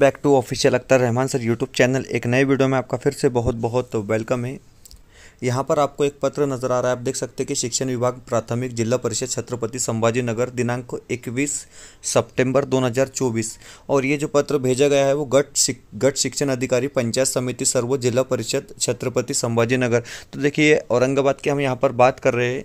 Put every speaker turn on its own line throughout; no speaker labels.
back to official Akhtar Rahman sir YouTube channel एक नए video में आपका फिर से बहुत बहुत वेलकम है यहाँ पर आपको एक पत्र नज़र आ रहा है आप देख सकते हैं कि शिक्षण विभाग प्राथमिक जिला परिषद छत्रपति संभाजीनगर दिनांक 21 सितंबर 2024 और ये जो पत्र भेजा गया है वो गट शिक, गट शिक्षण अधिकारी पंचायत समिति सर्व जिला परिषद छत्रपति संभाजीनगर तो देखिए औरंगाबाद की हम यहाँ पर बात कर रहे हैं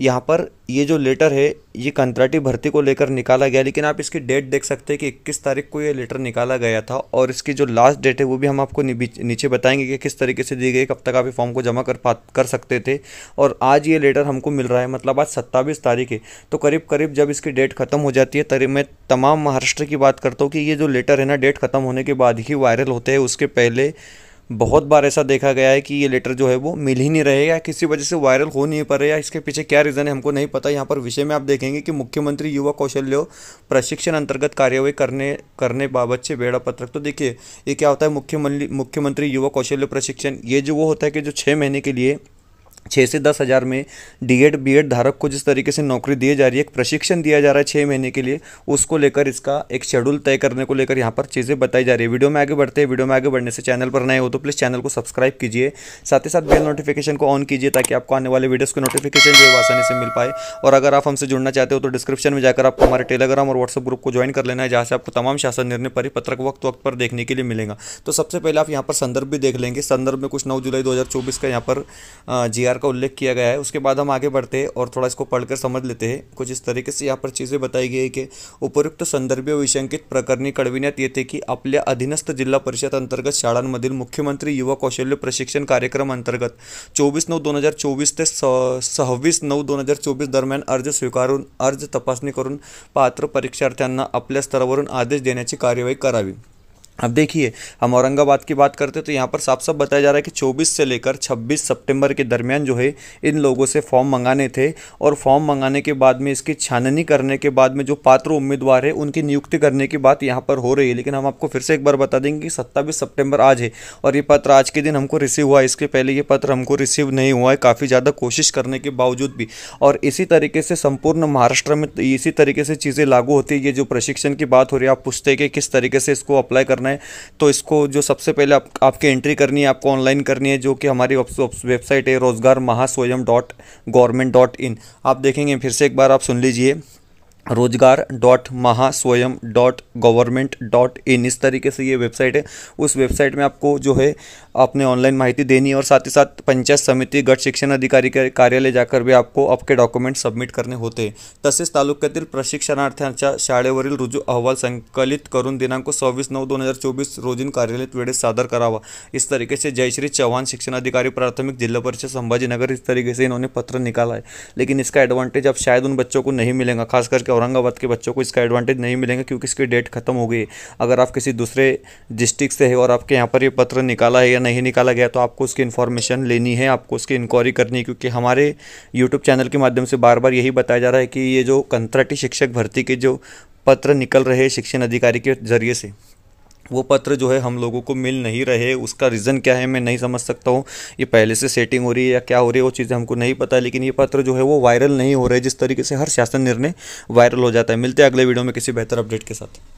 यहाँ पर ये जो लेटर है ये कंत्राटी भर्ती को लेकर निकाला गया लेकिन आप इसकी डेट देख सकते हैं कि इक्कीस तारीख को ये लेटर निकाला गया था और इसकी जो लास्ट डेट है वो भी हम आपको नीचे बताएंगे कि किस तरीके से दी गई कब तक आप ये फॉर्म को जमा कर पा कर सकते थे और आज ये लेटर हमको मिल रहा है मतलब आज सत्ताईस तारीख है तो करीब करीब जब इसकी डेट ख़त्म हो जाती है तरीब मैं तमाम महाराष्ट्र की बात करता हूँ कि ये जो लेटर है ना डेट ख़त्म होने के बाद ही वायरल होते हैं उसके पहले बहुत बार ऐसा देखा गया है कि ये लेटर जो है वो मिल ही नहीं रहेगा किसी वजह से वायरल हो नहीं पा रहे या इसके पीछे क्या रीज़न है हमको नहीं पता यहाँ पर विषय में आप देखेंगे कि मुख्यमंत्री युवा कौशल्य प्रशिक्षण अंतर्गत कार्यवाही करने करने बाबत से बेड़ा पत्रक तो देखिए ये क्या होता है मुख्यमंत्री मुख्यमंत्री युवा कौशल्य प्रशिक्षण ये जो वो होता है कि जो छः महीने के लिए छः से दस हज़ार में डी एड बी एड धारक को जिस तरीके से नौकरी दी जा रही है एक प्रशिक्षण दिया जा रहा है छः महीने के लिए उसको लेकर इसका एक शेड्यूल तय करने को लेकर यहाँ पर चीज़ें बताई जा रही है वीडियो में आगे बढ़ते हैं वीडियो में आगे बढ़ने से चैनल पर नए हो तो प्लीज़ चैनल को सब्सक्राइब कीजिए साथ ही साथ बेल नोटिफिकेशन को ऑन कीजिए ताकि आपको आने वाले वीडियोज़ को नोटिफिकेशन जो है आसानी से मिल पाए और अगर आप हमसे जुड़ना चाहते हो तो डिस्क्रिप्शन में जाकर आपको हमारे टेलीग्राम और व्हाट्सअप ग्रुप को ज्वाइन कर लेना है जहाँ से आपको तमाम शासन निर्णय परिपत्रक वक्त वक्त पर देखने के लिए मिलेगा तो सबसे पहले आप यहाँ पर संदर्भ भी देख लेंगे संदर्भ में कुछ नौ जुलाई दो का यहाँ पर जी प्यार का उल्लेख किया गया है उसके बाद हम आगे बढ़ते हैं और थोड़ा इसको पढ़कर समझ लेते हैं कुछ इस तरीके से यहाँ पर चीज़ें बताई गई है कि उपयुक्त संदर्भीय विषयांकित प्रकरणी कळविण्यात येते की आपल्या अधीनस्थ जिल्हा परिषद अंतर्गत शाळांमधील मुख्यमंत्री युवा कौशल्य प्रशिक्षण कार्यक्रम अंतर्गत चोवीस नऊ दोन हजार चोवीस सव्वीस नऊ दरम्यान अर्ज स्वीकारून अर्ज तपासणी करून पात्र परीक्षार्थ्यांना आपल्या स्तरावरून आदेश देण्याची कार्यवाही करावी अब देखिए हम औरंगाबाद की बात करते हैं तो यहाँ पर साफ साफ बताया जा रहा है कि 24 से लेकर 26 सितंबर के दरमियान जो है इन लोगों से फॉर्म मंगाने थे और फॉर्म मंगाने के बाद में इसकी छाननी करने के बाद में जो पात्र उम्मीदवार है उनकी नियुक्ति करने की बात यहाँ पर हो रही है लेकिन हम आपको फिर से एक बार बता देंगे कि सत्ताईस सप्टेम्बर आज है और ये पत्र आज के दिन हमको रिसीव हुआ है इसके पहले ये पत्र हमको रिसीव नहीं हुआ है काफ़ी ज़्यादा कोशिश करने के बावजूद भी और इसी तरीके से संपूर्ण महाराष्ट्र में इसी तरीके से चीज़ें लागू होती है ये जो प्रशिक्षण की बात हो रही है आप पूछते हैं कि किस तरीके से इसको अप्लाई करना करना है तो इसको जो सबसे पहले आप, आपकी एंट्री करनी है आपको ऑनलाइन करनी है जो कि हमारी वेबसाइट है रोज़गार डॉट गवर्नमेंट डॉट इन आप देखेंगे फिर से एक बार आप सुन लीजिए Rozgar dot Mahaswayam dot government dot in इस तरीके से ये वेबसाइट है उस वेबसाइट में आपको जो है अपने ऑनलाइन माहिती देनी है और साथ ही साथ पंचायत समिति गट शिक्षण अधिकारी के कार्यालय जाकर भी आपको आपके डॉक्यूमेंट सबमिट करने होते तसेज तालुक्यातील प्रशिक्षणार्थ्यांच्या शाळेवरील रुजू अहवाल संकलित करून दिनांक सवीस नौ दोन हजार चौबीस रोजीन कार्यालय वेड़े सादर करावा इस तरीके से जयश्री चौहान शिक्षण अधिकारी प्राथमिक जिला परिषद संभाजीनगर इस तरीके से इन्होंने पत्र निकाला है लेकिन इसका एडवांटेज अब शायद उन बच्चों को नहीं मिलेगा खास करके औरंगाबाद के बच्चों को इसका एडवांटेज नहीं मिलेगा क्योंकि इसकी डेट खत्म हो गई अगर आप किसी दूसरे डिस्ट्रिक्ट से है और आपके यहाँ पर ये पत्र निकाला है या नहीं निकाला गया तो आपको उसकी इन्फॉर्मेशन लेनी है आपको उसकी इंक्वायरी करनी है क्योंकि हमारे यूट्यूब चैनल के माध्यम से बार बार यही बताया जा रहा है कि ये जो कंत्राटी शिक्षक भर्ती के जो पत्र निकल रहे शिक्षण अधिकारी के जरिए से वो पत्र जो है हम लोगों को मिल नहीं रहे उसका रीज़न क्या है मैं नहीं समझ सकता हूँ ये पहले से सेटिंग हो रही है या क्या हो रही है वो चीज़ें हमको नहीं पता लेकिन ये पत्र जो है वो वायरल नहीं हो रहे जिस तरीके से हर शासन निर्णय वायरल हो जाता है मिलते हैं अगले वीडियो में किसी बेहतर अपडेट के साथ